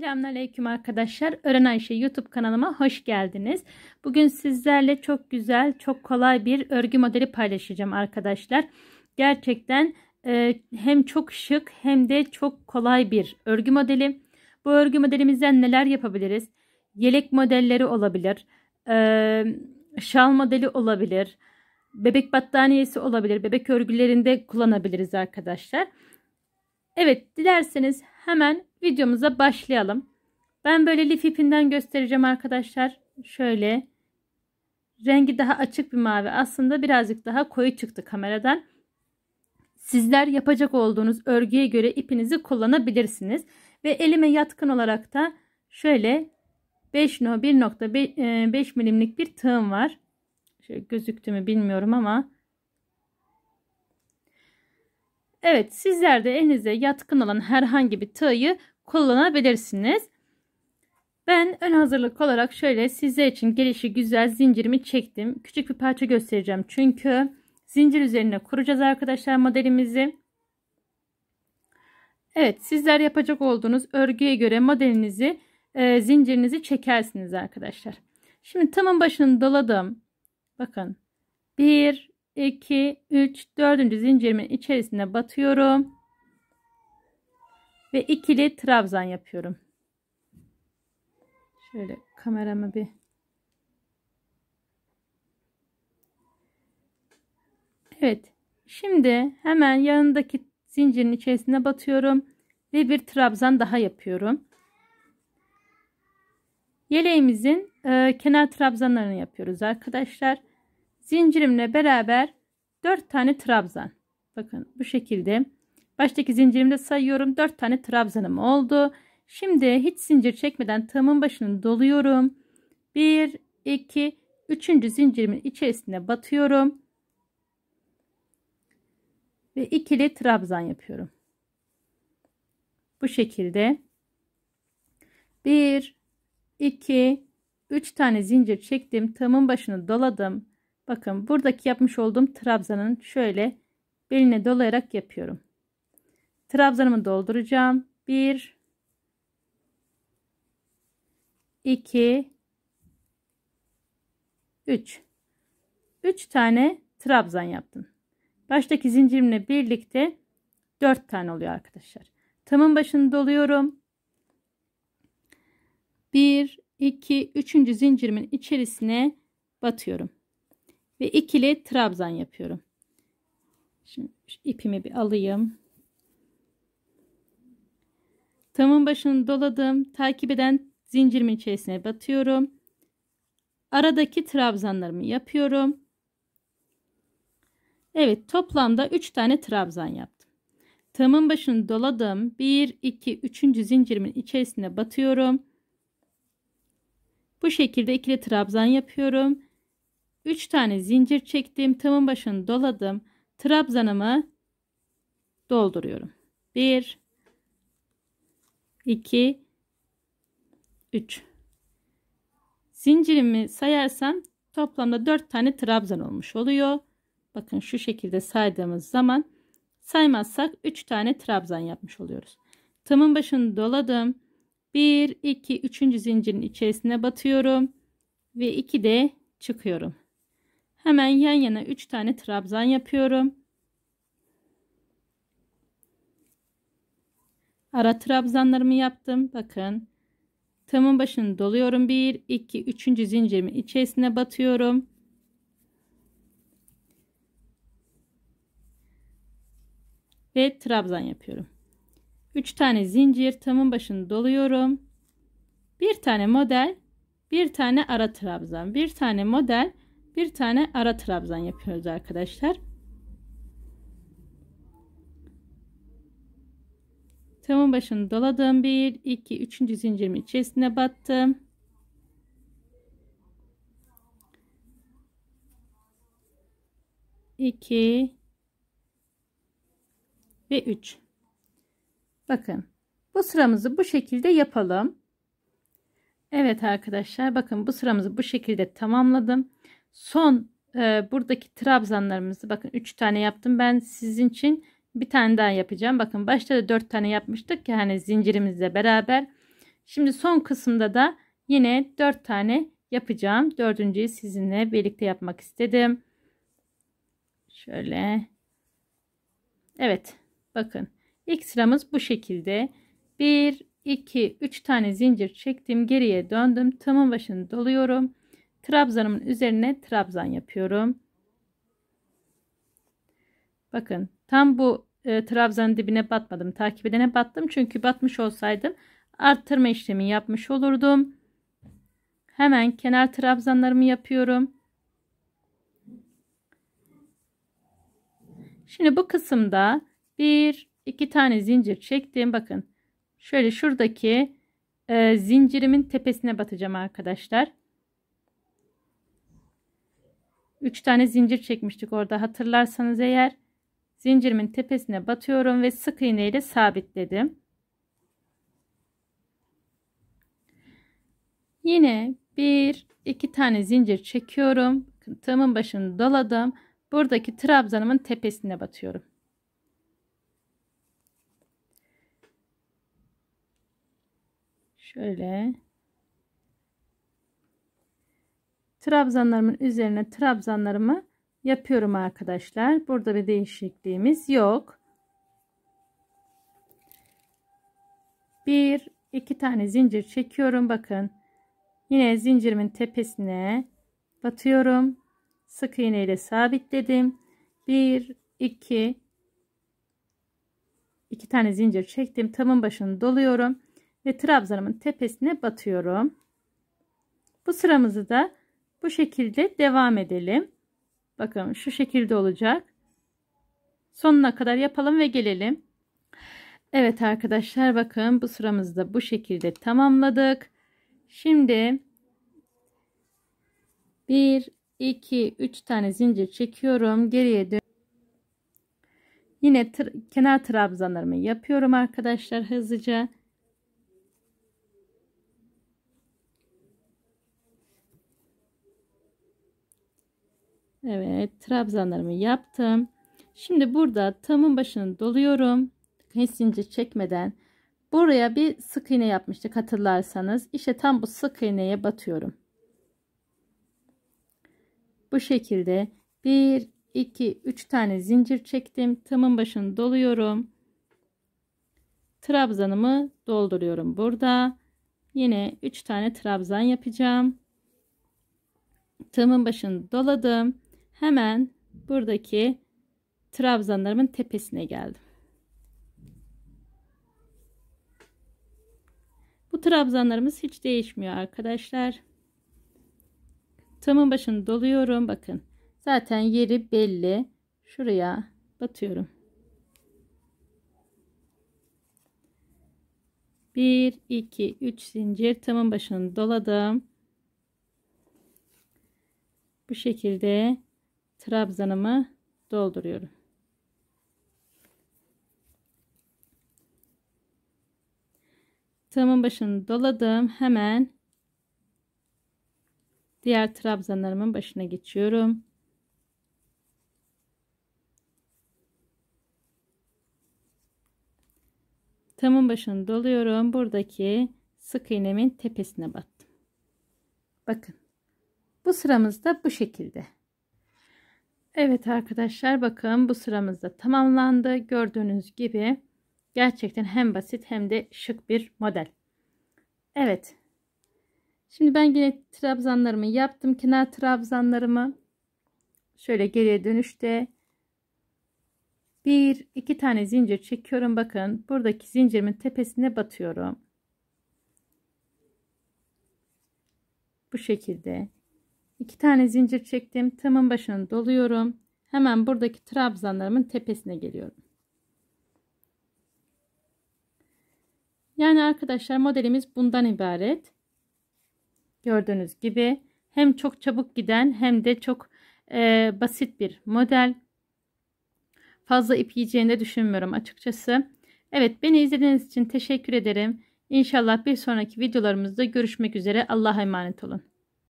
Selamünaleyküm arkadaşlar. Öğren Ayşe YouTube kanalıma hoş geldiniz. Bugün sizlerle çok güzel, çok kolay bir örgü modeli paylaşacağım arkadaşlar. Gerçekten e, hem çok şık hem de çok kolay bir örgü modeli. Bu örgü modelimizden neler yapabiliriz? Yelek modelleri olabilir, e, şal modeli olabilir, bebek battaniyesi olabilir, bebek örgülerinde kullanabiliriz arkadaşlar. Evet, dilerseniz hemen videomuza başlayalım. Ben böyle lif ipinden göstereceğim arkadaşlar. Şöyle rengi daha açık bir mavi aslında birazcık daha koyu çıktı kameradan. Sizler yapacak olduğunuz örgüye göre ipinizi kullanabilirsiniz. Ve elime yatkın olarak da şöyle 5 no 1.5 e, milimlik bir tığım var. Şöyle gözüktü mü bilmiyorum ama. Evet sizler de elinize yatkın olan herhangi bir tığı kullanabilirsiniz. Ben ön hazırlık olarak şöyle sizler için gelişi güzel zincirimi çektim. Küçük bir parça göstereceğim çünkü zincir üzerine kuracağız arkadaşlar modelimizi. Evet sizler yapacak olduğunuz örgüye göre modelinizi e, zincirinizi çekersiniz arkadaşlar. Şimdi tamın başını doladım. Bakın 1, 2, 3, 4. zincirimin içerisine batıyorum ve ikili trabzan yapıyorum. Şöyle kameramı bir Evet. Şimdi hemen yanındaki zincirin içerisine batıyorum ve bir trabzan daha yapıyorum. Yeleğimizin e, kenar trabzanlarını yapıyoruz arkadaşlar. Zincirimle beraber 4 tane trabzan. Bakın bu şekilde Baştaki zincirimde sayıyorum. 4 tane trabzanım oldu. Şimdi hiç zincir çekmeden tığımın başını doluyorum. 1, 2, 3. zincirimin içerisine batıyorum. Ve ikili trabzan yapıyorum. Bu şekilde. 1, 2, 3 tane zincir çektim. Tığımın başını doladım. Bakın buradaki yapmış olduğum trabzanın şöyle beline dolayarak yapıyorum. Trabzanımı dolduracağım. 1 2 3 3 tane trabzan yaptım. Baştaki zincirimle birlikte 4 tane oluyor arkadaşlar. Tamın başını doluyorum. 1 2 3. zincirimin içerisine batıyorum. Ve ikili trabzan yapıyorum. Şimdi ipimi bir alayım. Tamın başını doladım. Takip eden zincirimin içerisine batıyorum. Aradaki trabzanlarımı yapıyorum. Evet toplamda 3 tane trabzan yaptım. Tamın başını doladım. 1, 2, 3. zincirimin içerisine batıyorum. Bu şekilde ikili trabzan yapıyorum. 3 tane zincir çektim. Tamın başını doladım. Trabzanımı dolduruyorum. 1 2 3 zincirimi sayarsam toplamda 4 tane trabzan olmuş oluyor. Bakın şu şekilde saydığımız zaman saymazsak 3 tane trabzan yapmış oluyoruz. Tımın başını doladım. 1 2 3. zincirin içerisine batıyorum ve 2 de çıkıyorum. Hemen yan yana 3 tane trabzan yapıyorum. ara trabzanlarımı yaptım. Bakın tığımın başını doluyorum. 1, 2, 3. zincirimin içerisine batıyorum. Ve trabzan yapıyorum. 3 tane zincir tığımın başını doluyorum. Bir tane model, bir tane ara trabzan, bir tane model, bir tane ara trabzan yapıyoruz arkadaşlar. Tığımın başını doladım. 1, 2, 3. zincirimin içerisine battım. iki ve üç. Bakın bu sıramızı bu şekilde yapalım. Evet arkadaşlar bakın bu sıramızı bu şekilde tamamladım. Son e, buradaki trabzanlarımızı bakın üç tane yaptım ben sizin için bir tane daha yapacağım. Bakın başta da 4 tane yapmıştık ki hani zincirimizle beraber. Şimdi son kısımda da yine 4 tane yapacağım. Dördüncüyü sizinle birlikte yapmak istedim. Şöyle. Evet. Bakın. ilk sıramız bu şekilde. 1, 2, 3 tane zincir çektim. Geriye döndüm. Tığımın başını doluyorum. Trabzanımın üzerine trabzan yapıyorum. Bakın tam bu e, trabzanın dibine batmadım. Takip edene battım. Çünkü batmış olsaydım arttırma işlemi yapmış olurdum. Hemen kenar trabzanlarımı yapıyorum. Şimdi bu kısımda bir iki tane zincir çektim. Bakın şöyle şuradaki e, zincirimin tepesine batacağım arkadaşlar. Üç tane zincir çekmiştik orada hatırlarsanız eğer zincirimin tepesine batıyorum ve sık iğne ile sabitledim. Yine bir iki tane zincir çekiyorum. Tığımın başını doladım. Buradaki trabzanımın tepesine batıyorum. Şöyle trabzanlarımın üzerine trabzanlarımı yapıyorum arkadaşlar. Burada bir değişikliğimiz yok. Bir, iki tane zincir çekiyorum. Bakın yine zincirimin tepesine batıyorum. Sık iğne ile sabitledim. Bir, iki, iki tane zincir çektim. Tamın başını doluyorum ve trabzanımın tepesine batıyorum. Bu sıramızı da bu şekilde devam edelim. Bakın şu şekilde olacak. Sonuna kadar yapalım ve gelelim. Evet arkadaşlar bakın bu sıramızı da bu şekilde tamamladık. Şimdi 1 2 3 tane zincir çekiyorum. Geriye dön Yine tır kenar trabzanlarımı yapıyorum arkadaşlar hızlıca. Evet trabzanlarımı yaptım. Şimdi burada tamın başını doluyorum. Kesince çekmeden. Buraya bir sık iğne yapmıştık hatırlarsanız. İşte tam bu sık iğneye batıyorum. Bu şekilde 1, 2, 3 tane zincir çektim. Tamın başını doluyorum. Trabzanımı dolduruyorum burada. Yine 3 tane trabzan yapacağım. Tığımın başını doladım hemen buradaki trabzanlarımın tepesine geldim. Bu trabzanlarımız hiç değişmiyor arkadaşlar. Tamın başını doluyorum. Bakın zaten yeri belli. Şuraya batıyorum. 1 2 3 zincir tamın başını doladım. Bu şekilde trabzanımı dolduruyorum. Tığımın başını doladım. Hemen diğer trabzanlarımın başına geçiyorum. Tığımın başını doluyorum. Buradaki sık iğnemin tepesine battım. Bakın. Bu sıramız da bu şekilde. Evet arkadaşlar bakın bu sıramız da tamamlandı. Gördüğünüz gibi gerçekten hem basit hem de şık bir model. Evet. Şimdi ben yine trabzanlarımı yaptım. Kenar trabzanlarımı şöyle geriye dönüşte bir iki tane zincir çekiyorum. Bakın buradaki zincirimin tepesine batıyorum. Bu şekilde. 2 tane zincir çektim. Tığımın başını doluyorum. Hemen buradaki trabzanlarımın tepesine geliyorum. Yani arkadaşlar modelimiz bundan ibaret. Gördüğünüz gibi hem çok çabuk giden hem de çok e, basit bir model. Fazla ip yiyeceğini de düşünmüyorum açıkçası. Evet beni izlediğiniz için teşekkür ederim. İnşallah bir sonraki videolarımızda görüşmek üzere. Allah'a emanet olun.